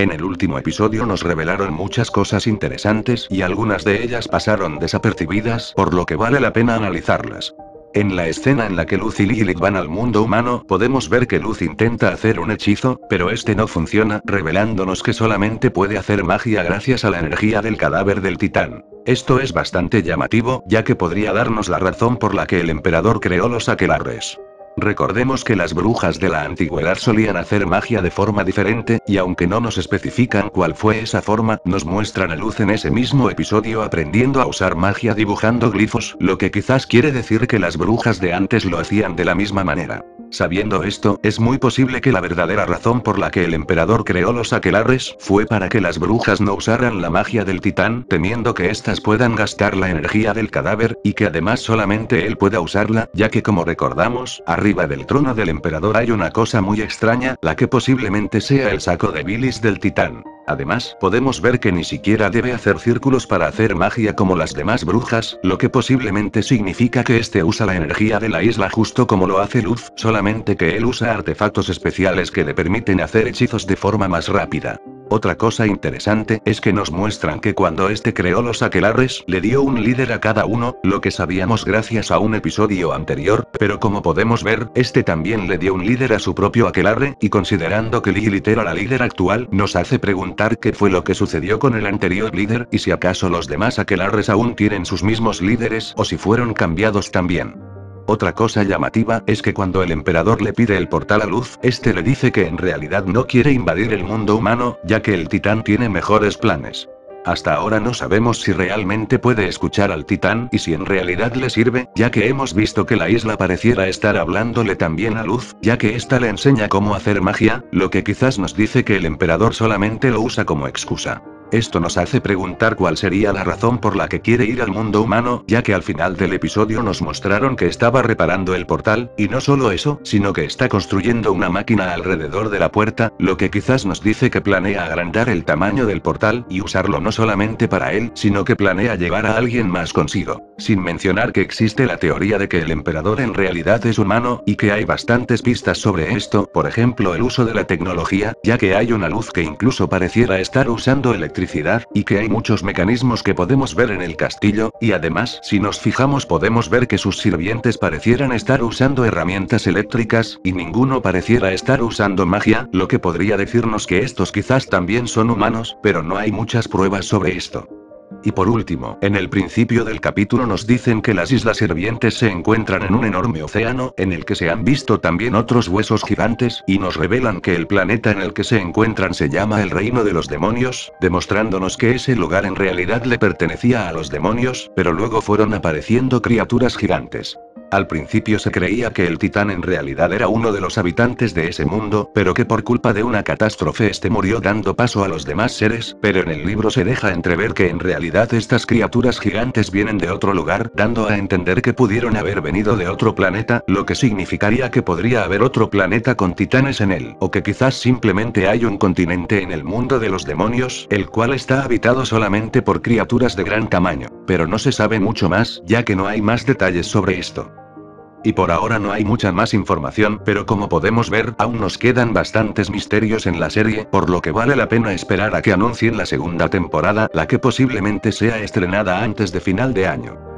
En el último episodio nos revelaron muchas cosas interesantes y algunas de ellas pasaron desapercibidas, por lo que vale la pena analizarlas. En la escena en la que Luz y Lilith van al mundo humano, podemos ver que Luz intenta hacer un hechizo, pero este no funciona, revelándonos que solamente puede hacer magia gracias a la energía del cadáver del titán. Esto es bastante llamativo, ya que podría darnos la razón por la que el emperador creó los aquelarres. Recordemos que las brujas de la antigüedad solían hacer magia de forma diferente, y aunque no nos especifican cuál fue esa forma, nos muestran a Luz en ese mismo episodio aprendiendo a usar magia dibujando glifos, lo que quizás quiere decir que las brujas de antes lo hacían de la misma manera. Sabiendo esto, es muy posible que la verdadera razón por la que el emperador creó los aquelarres fue para que las brujas no usaran la magia del titán, temiendo que éstas puedan gastar la energía del cadáver, y que además solamente él pueda usarla, ya que como recordamos, arriba del trono del emperador hay una cosa muy extraña, la que posiblemente sea el saco de bilis del titán. Además, podemos ver que ni siquiera debe hacer círculos para hacer magia como las demás brujas, lo que posiblemente significa que este usa la energía de la isla justo como lo hace Luz, solamente que él usa artefactos especiales que le permiten hacer hechizos de forma más rápida. Otra cosa interesante es que nos muestran que cuando este creó los aquelarres le dio un líder a cada uno, lo que sabíamos gracias a un episodio anterior, pero como podemos ver, este también le dio un líder a su propio aquelarre, y considerando que Lilith era la líder actual, nos hace preguntar qué fue lo que sucedió con el anterior líder y si acaso los demás aquelarres aún tienen sus mismos líderes o si fueron cambiados también. Otra cosa llamativa es que cuando el emperador le pide el portal a luz, este le dice que en realidad no quiere invadir el mundo humano, ya que el titán tiene mejores planes. Hasta ahora no sabemos si realmente puede escuchar al titán y si en realidad le sirve, ya que hemos visto que la isla pareciera estar hablándole también a Luz, ya que ésta le enseña cómo hacer magia, lo que quizás nos dice que el emperador solamente lo usa como excusa. Esto nos hace preguntar cuál sería la razón por la que quiere ir al mundo humano, ya que al final del episodio nos mostraron que estaba reparando el portal, y no solo eso, sino que está construyendo una máquina alrededor de la puerta, lo que quizás nos dice que planea agrandar el tamaño del portal y usarlo no solamente para él, sino que planea llevar a alguien más consigo. Sin mencionar que existe la teoría de que el emperador en realidad es humano, y que hay bastantes pistas sobre esto, por ejemplo el uso de la tecnología, ya que hay una luz que incluso pareciera estar usando electricidad y que hay muchos mecanismos que podemos ver en el castillo, y además si nos fijamos podemos ver que sus sirvientes parecieran estar usando herramientas eléctricas, y ninguno pareciera estar usando magia, lo que podría decirnos que estos quizás también son humanos, pero no hay muchas pruebas sobre esto. Y por último, en el principio del capítulo nos dicen que las Islas Hervientes se encuentran en un enorme océano en el que se han visto también otros huesos gigantes, y nos revelan que el planeta en el que se encuentran se llama el Reino de los Demonios, demostrándonos que ese lugar en realidad le pertenecía a los demonios, pero luego fueron apareciendo criaturas gigantes. Al principio se creía que el titán en realidad era uno de los habitantes de ese mundo, pero que por culpa de una catástrofe este murió dando paso a los demás seres, pero en el libro se deja entrever que en realidad estas criaturas gigantes vienen de otro lugar, dando a entender que pudieron haber venido de otro planeta, lo que significaría que podría haber otro planeta con titanes en él, o que quizás simplemente hay un continente en el mundo de los demonios, el cual está habitado solamente por criaturas de gran tamaño, pero no se sabe mucho más, ya que no hay más detalles sobre esto. Y por ahora no hay mucha más información, pero como podemos ver, aún nos quedan bastantes misterios en la serie, por lo que vale la pena esperar a que anuncien la segunda temporada, la que posiblemente sea estrenada antes de final de año.